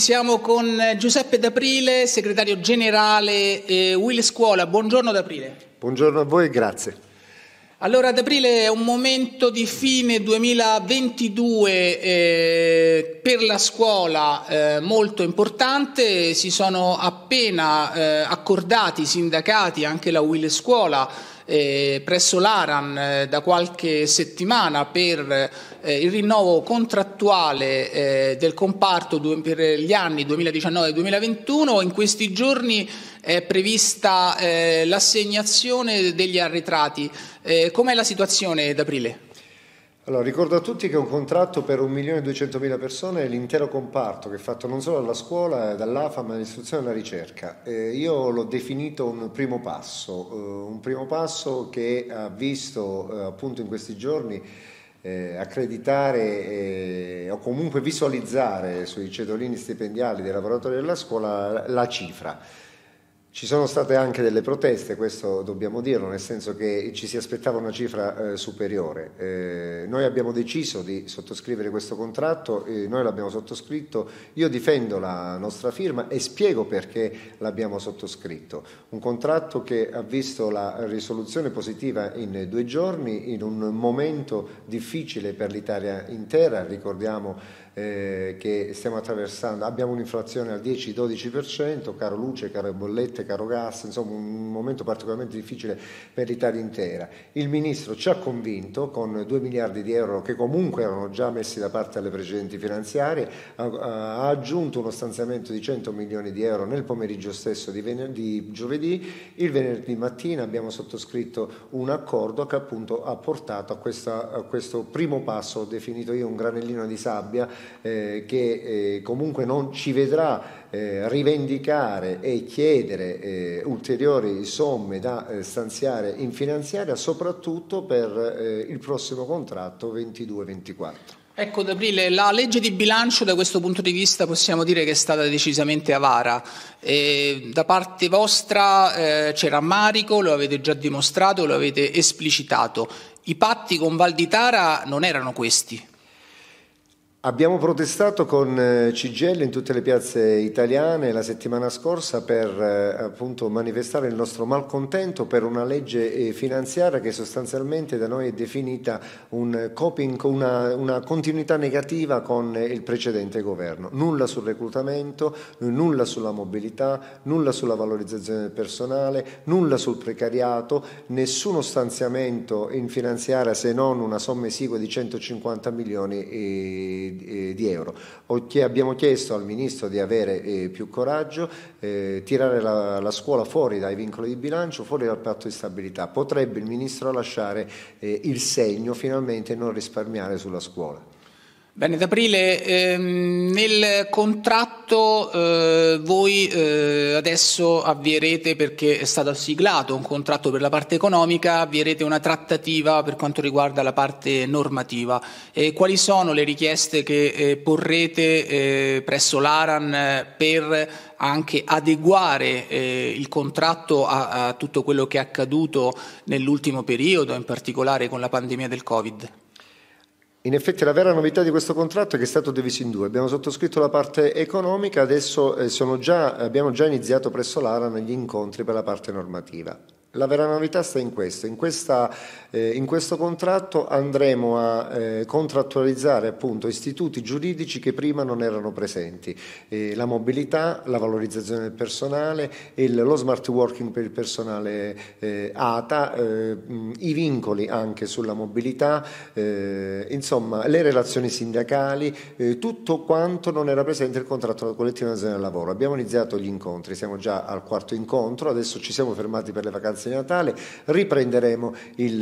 Siamo con Giuseppe D'Aprile, segretario generale eh, Will Scuola. Buongiorno D'Aprile. Buongiorno a voi e grazie. Allora D'Aprile è un momento di fine 2022 eh, per la scuola eh, molto importante, si sono appena eh, accordati i sindacati, anche la Will Scuola, eh, presso l'Aran eh, da qualche settimana per eh, il rinnovo contrattuale eh, del comparto due, per gli anni 2019-2021. In questi giorni è prevista eh, l'assegnazione degli arretrati. Eh, com'è la situazione d'aprile? Allora, ricordo a tutti che un contratto per 1.200.000 persone è l'intero comparto che è fatto non solo dalla scuola, dall'AFA, ma dall'istruzione e dalla ricerca. Eh, io l'ho definito un primo passo, eh, un primo passo che ha visto eh, appunto in questi giorni eh, accreditare eh, o comunque visualizzare sui cedolini stipendiali dei lavoratori della scuola la cifra. Ci sono state anche delle proteste, questo dobbiamo dirlo, nel senso che ci si aspettava una cifra eh, superiore. Eh, noi abbiamo deciso di sottoscrivere questo contratto, eh, noi l'abbiamo sottoscritto, io difendo la nostra firma e spiego perché l'abbiamo sottoscritto. Un contratto che ha visto la risoluzione positiva in due giorni, in un momento difficile per l'Italia intera, ricordiamo eh, che stiamo attraversando, abbiamo un'inflazione al 10-12%, caro luce, caro bollette, caro gas, insomma un momento particolarmente difficile per l'Italia intera. Il Ministro ci ha convinto con 2 miliardi di euro che comunque erano già messi da parte alle precedenti finanziarie, ha, ha aggiunto uno stanziamento di 100 milioni di euro nel pomeriggio stesso di, venerdì, di giovedì, il venerdì mattina abbiamo sottoscritto un accordo che appunto ha portato a, questa, a questo primo passo, ho definito io un granellino di sabbia, eh, che eh, comunque non ci vedrà eh, rivendicare e chiedere eh, ulteriori somme da eh, stanziare in finanziaria, soprattutto per eh, il prossimo contratto 22-24. Ecco D'Aprile, la legge di bilancio da questo punto di vista possiamo dire che è stata decisamente avara. E da parte vostra eh, c'è rammarico, lo avete già dimostrato, lo avete esplicitato. I patti con Val di Tara non erano questi. Abbiamo protestato con eh, Cigelle in tutte le piazze italiane la settimana scorsa per eh, appunto, manifestare il nostro malcontento per una legge eh, finanziaria che sostanzialmente da noi è definita un coping, una, una, continuità negativa con il precedente governo. Nulla sul reclutamento, nulla sulla mobilità, nulla sulla valorizzazione del personale, nulla sul precariato, nessuno stanziamento in finanziaria se non una somma esigua di 150 milioni. E eh, di euro. abbiamo chiesto al Ministro di avere eh, più coraggio, eh, tirare la, la, scuola fuori dai vincoli di bilancio, fuori dal patto di stabilità. Potrebbe il Ministro lasciare il segno finalmente e non risparmiare sulla scuola. Bene, D'Aprile, ehm, nel contratto eh, voi eh, adesso avvierete, perché è stato siglato un contratto per la parte economica, avvierete una trattativa per quanto riguarda la parte normativa. E quali sono le richieste che eh, porrete eh, presso l'Aran eh, per anche adeguare eh, il contratto a, a tutto quello che è accaduto nell'ultimo periodo, in particolare con la pandemia del Covid? In effetti la vera novità di questo contratto è che è stato diviso in due. Abbiamo sottoscritto la parte economica, adesso eh, già, abbiamo già iniziato presso l'ARAN gli incontri per la parte normativa. La vera novità sta in questo, in, questa, eh, in questo contratto andremo a eh, contrattualizzare appunto, istituti giuridici che prima non erano presenti, eh, la mobilità, la valorizzazione del personale, il, lo smart working per il personale ATA, eh, eh, i vincoli anche sulla mobilità, eh, insomma le relazioni sindacali, tutto quanto non era presente nel contratto della collettiva nazionale del lavoro. Abbiamo iniziato gli incontri, siamo già al quarto incontro, adesso ci siamo fermati per le vacanze vacanze di Natale, riprenderemo il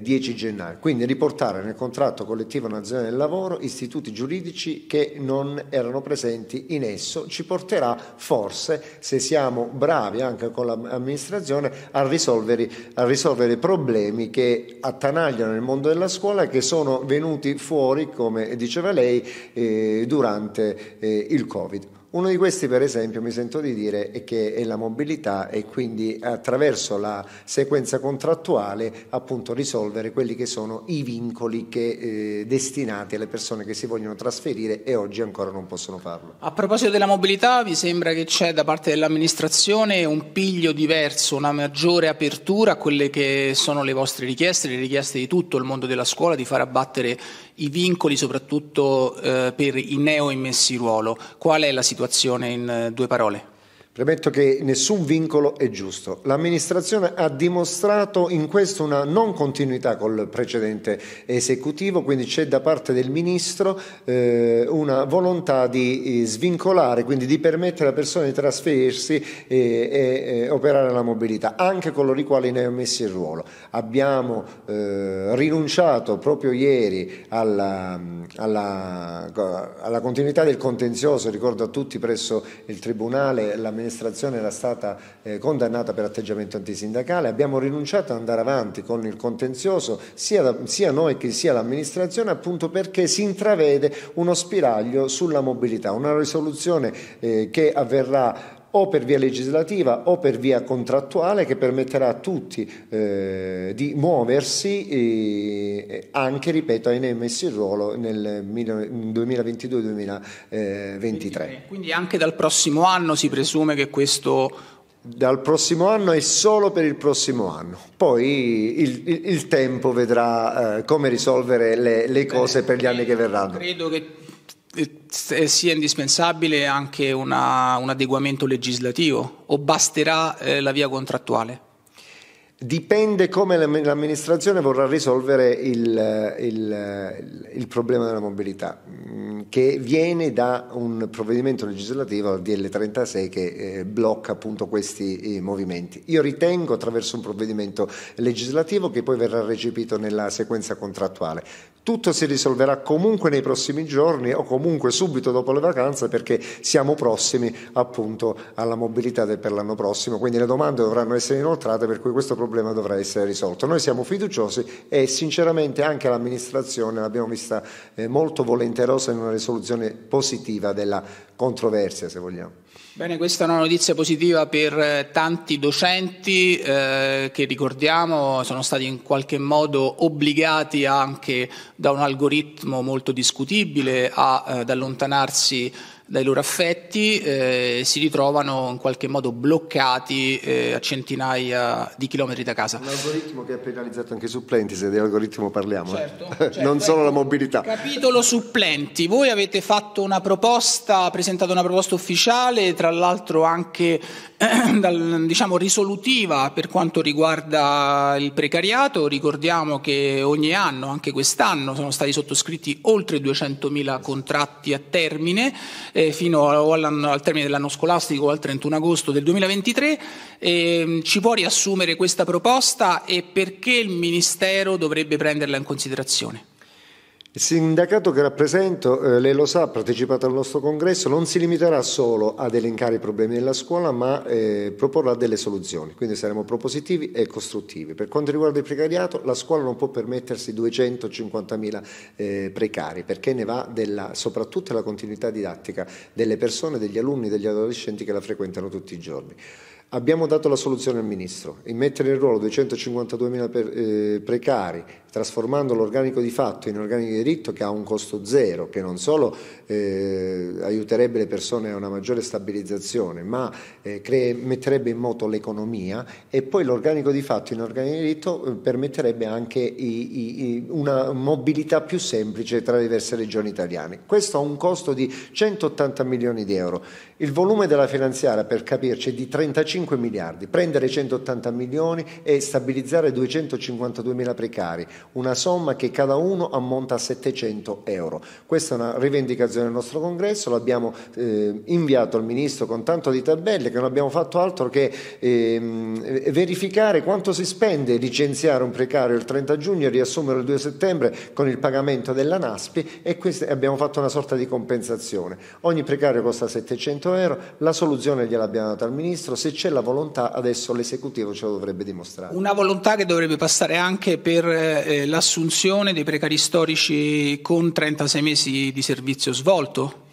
10 eh, gennaio. Quindi riportare nel contratto collettivo nazionale del lavoro istituti giuridici che non erano presenti in esso ci porterà forse, se siamo bravi anche con l'amministrazione, a risolvere, a risolvere problemi che attanagliano il mondo della scuola e che sono venuti fuori, come diceva lei, eh, durante eh, il Covid. Uno di questi, per esempio, mi sento di dire è che è la mobilità e quindi attraverso la sequenza contrattuale appunto risolvere quelli che sono i vincoli che, eh, destinati alle persone che si vogliono trasferire e oggi ancora non possono farlo. A proposito della mobilità, vi sembra che c'è da parte dell'amministrazione un piglio diverso, una maggiore apertura a quelle che sono le vostre richieste, le richieste di tutto il mondo della scuola di far abbattere i vincoli soprattutto eh, per i neo immessi ruolo. Qual è la situazione in eh, due parole? Premetto che nessun vincolo è giusto. L'amministrazione ha dimostrato in questo una non continuità col precedente esecutivo, quindi c'è da parte del Ministro eh, una volontà di eh, svincolare, quindi di permettere alle persone di trasferirsi e, e, operare la mobilità, anche coloro i quali ne hanno messi il ruolo. Abbiamo eh, rinunciato proprio ieri alla, alla, alla continuità del contenzioso, ricordo a tutti presso il Tribunale l'amministrazione amministrazione era stata eh, condannata per atteggiamento antisindacale, abbiamo rinunciato ad andare avanti con il contenzioso sia, da, sia noi che sia l'amministrazione appunto perché si intravede uno spiraglio sulla mobilità, una risoluzione eh, che avverrà o per via legislativa o per via contrattuale che permetterà a tutti eh, di muoversi eh, anche, ripeto, ai NMS il ruolo nel 2022-2023. Quindi anche dal prossimo anno si presume che questo dal prossimo anno e solo per il prossimo anno. Poi il, il, il tempo vedrà eh, come risolvere le, le cose Beh, per gli anni che verranno. Credo che eh, sia indispensabile anche una, un adeguamento legislativo o basterà eh, la via contrattuale? Dipende come l'amministrazione vorrà risolvere il, il, il, problema della mobilità, mm, che viene da un provvedimento legislativo, il DL36, che eh, blocca appunto questi eh, movimenti. Io ritengo attraverso un provvedimento legislativo che poi verrà recepito nella sequenza contrattuale. Tutto si risolverà comunque nei prossimi giorni o comunque subito dopo le vacanze perché siamo prossimi appunto alla mobilità per l'anno prossimo, quindi le domande dovranno essere inoltrate per cui questo problema dovrà essere risolto. Noi siamo fiduciosi e sinceramente anche l'amministrazione l'abbiamo vista eh, molto volenterosa in una risoluzione positiva della controversia se vogliamo. Bene, questa è una notizia positiva per eh, tanti docenti eh, che ricordiamo sono stati in qualche modo obbligati anche da un algoritmo molto discutibile eh, ad eh, allontanarsi dai loro affetti eh, si ritrovano in qualche modo bloccati eh, a centinaia di chilometri da casa. Un algoritmo che ha penalizzato anche i supplenti, se di algoritmo parliamo. Eh. Certo, certo. non solo la mobilità. Capitolo supplenti, voi avete fatto una proposta, presentato una proposta ufficiale, tra l'altro anche diciamo, risolutiva per quanto riguarda il precariato, ricordiamo che ogni anno, anche quest'anno, sono stati sottoscritti oltre 200.000 contratti a termine eh, fino al, al termine dell'anno scolastico al 31 agosto del 2023. Eh, ci può riassumere questa proposta e perché il Ministero dovrebbe prenderla in considerazione? Il sindacato che rappresento, eh, lei lo sa, ha partecipato al nostro congresso, non si limiterà solo ad elencare i problemi della scuola, ma eh, proporrà delle soluzioni, quindi saremo propositivi e costruttivi. Per quanto riguarda il precariato, la scuola non può permettersi 250.000 eh, precari, perché ne va della, soprattutto della continuità didattica delle persone, degli alunni, degli adolescenti che la frequentano tutti i giorni. Abbiamo dato la soluzione al Ministro, mettere in ruolo 252.000 per, eh, precari trasformando l'organico di fatto in organico di diritto che ha un costo zero, che non solo eh, aiuterebbe le persone a una maggiore stabilizzazione, ma eh, cre- metterebbe in moto l'economia e poi l'organico di fatto in organico di diritto eh, permetterebbe anche i, i, una mobilità più semplice tra le diverse regioni italiane. Questo ha un costo di 180 milioni di euro. Il volume della finanziaria, per capirci, è di 35 miliardi. Prendere 180 milioni e stabilizzare 252 mila precari, una somma che cada uno ammonta a 700 euro. Questa è una rivendicazione del nostro congresso, l'abbiamo eh, inviato al Ministro con tanto di tabelle che non abbiamo fatto altro che eh, verificare quanto si spende licenziare un precario il 30 giugno e riassumere il 2 settembre con il pagamento della NASPI e abbiamo fatto una sorta di compensazione. Ogni precario costa 700 euro, la soluzione gliel'abbiamo data al Ministro, se c'è la volontà adesso l'esecutivo ce lo dovrebbe dimostrare. Una volontà che dovrebbe passare anche per... Eh, l'assunzione dei precari storici con 36 mesi di servizio svolto,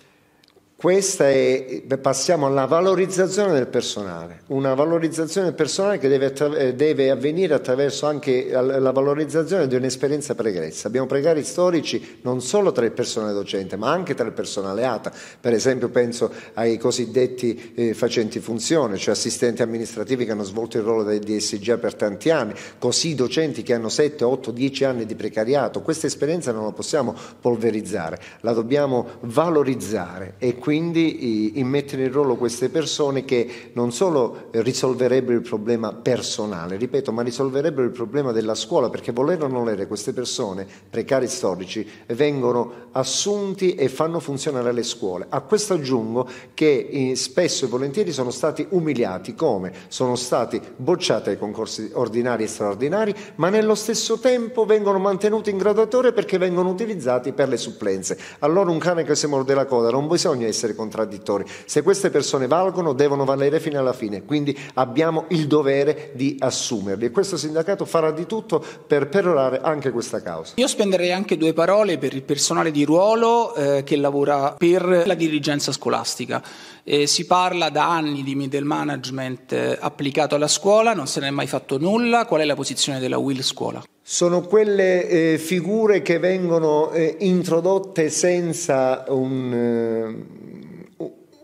questa è, passiamo alla valorizzazione del personale, una valorizzazione del personale che deve, eh, deve avvenire attraverso anche la valorizzazione di un'esperienza pregressa. Abbiamo pregari storici non solo tra il personale docente ma anche tra il personale ATA, per esempio penso ai cosiddetti eh, facenti funzione, cioè assistenti amministrativi che hanno svolto il ruolo del DSGA per tanti anni, così docenti che hanno 7, 8, 10 anni di precariato. Questa esperienza non la possiamo polverizzare, la dobbiamo valorizzare e quindi quindi in mettere in ruolo queste persone che non solo risolverebbero il problema personale, ripeto, ma risolverebbero il problema della scuola, perché voler o non volere queste persone, precari storici, vengono assunti e fanno funzionare le scuole. A questo aggiungo che eh, spesso e volentieri sono stati umiliati, come? Sono stati bocciati ai concorsi ordinari e straordinari, ma nello stesso tempo vengono mantenuti in graduatoria perché vengono utilizzati per le supplenze. Allora un cane che si morde la coda non bisogna essere essere contraddittori. Se queste persone valgono, devono valere fino alla fine, quindi abbiamo il dovere di assumerli e questo sindacato farà di tutto per perorare anche questa causa. Io spenderei anche due parole per il personale di ruolo eh, che lavora per la dirigenza scolastica. Eh, si parla da anni di middle management eh, applicato alla scuola, non se ne è mai fatto nulla. Qual è la posizione della Will Scuola? Sono quelle eh, figure che vengono eh, introdotte senza un eh,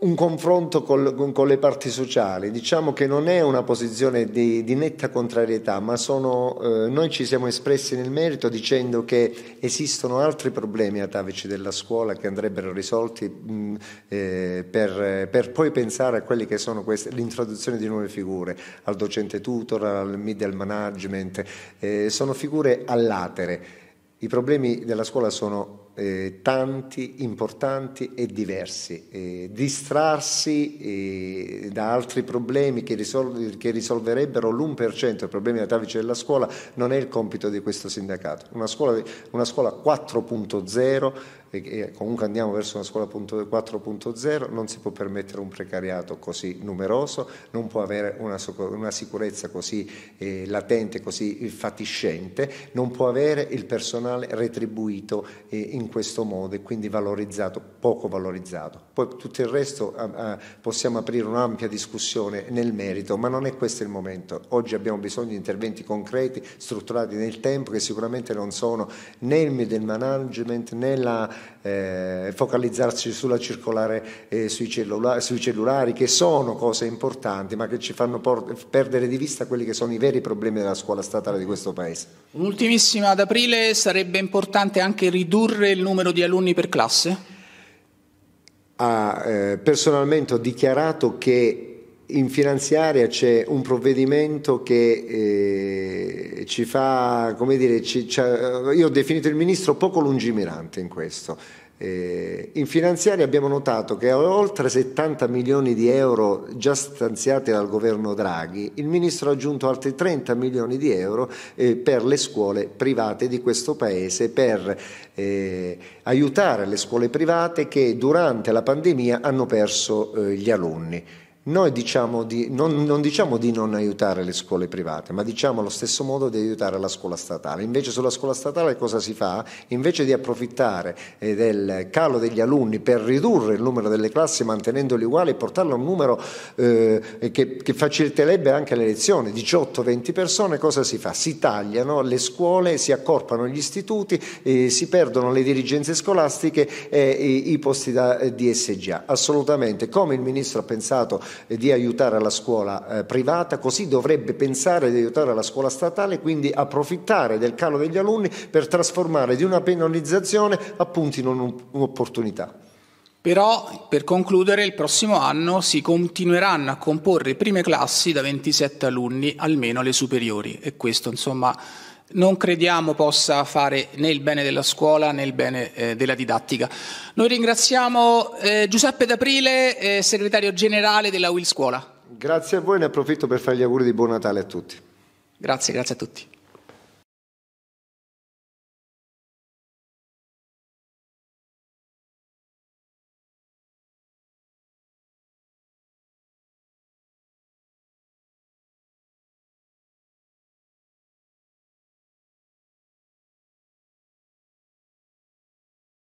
un confronto col, con, le parti sociali. Diciamo che non è una posizione di, di netta contrarietà, ma sono, eh, noi ci siamo espressi nel merito dicendo che esistono altri problemi atavici della scuola che andrebbero risolti mh, mm, eh, per, per, poi pensare a quelli che sono l'introduzione di nuove figure, al docente tutor, al middle management, eh, sono figure all'atere. I problemi della scuola sono eh, tanti, importanti e diversi. Eh, distrarsi eh, da altri problemi che, risol- che risolverebbero l'1% dei problemi atavici della scuola non è il compito di questo sindacato. Una scuola, una scuola 4.0 e comunque andiamo verso una scuola 4.0, non si può permettere un precariato così numeroso, non può avere una, una sicurezza così eh, latente, così eh, fatiscente, non può avere il personale retribuito eh, in questo modo e quindi valorizzato, poco valorizzato. Poi tutto il resto eh, possiamo aprire un'ampia discussione nel merito, ma non è questo il momento. Oggi abbiamo bisogno di interventi concreti, strutturati nel tempo, che sicuramente non sono né il middle management né la eh, focalizzarci sulla circolare eh, sui, cellula sui, cellulari, che sono cose importanti, ma che ci fanno perdere di vista quelli che sono i veri problemi della scuola statale di questo Paese. Un'ultimissima, ad aprile sarebbe importante anche ridurre il numero di alunni per classe? Ah, eh, personalmente ho dichiarato che in finanziaria c'è un provvedimento che eh, ci fa, come dire, ci, io ho definito il ministro poco lungimirante in questo. Eh, in finanziaria abbiamo notato che oltre 70 milioni di euro già stanziati dal governo Draghi, il ministro ha aggiunto altri 30 milioni di euro eh, per le scuole private di questo paese per eh, aiutare le scuole private che durante la pandemia hanno perso eh, gli alunni. Noi diciamo di, non, non, diciamo di non aiutare le scuole private, ma diciamo allo stesso modo di aiutare la scuola statale. Invece sulla scuola statale cosa si fa? Invece di approfittare eh, del calo degli alunni per ridurre il numero delle classi mantenendoli uguali e portarlo a un numero eh, che, che, faciliterebbe anche le lezioni, 18-20 persone, cosa si fa? Si tagliano le scuole, si accorpano gli istituti, eh, si perdono le dirigenze scolastiche e, e i posti da, eh, di SGA. Assolutamente, come il Ministro ha pensato eh, di aiutare la scuola eh, privata, così dovrebbe pensare di aiutare la scuola statale, quindi approfittare del calo degli alunni per trasformare di una penalizzazione appunto in un'opportunità. Però, per concludere, il prossimo anno si continueranno a comporre prime classi da 27 alunni, almeno le superiori, e questo insomma non crediamo possa fare né il bene della scuola né il bene eh, della didattica. Noi ringraziamo eh, Giuseppe D'Aprile, eh, segretario generale della Will Scuola. Grazie a voi, ne approfitto per fare gli auguri di buon Natale a tutti. Grazie, grazie a tutti.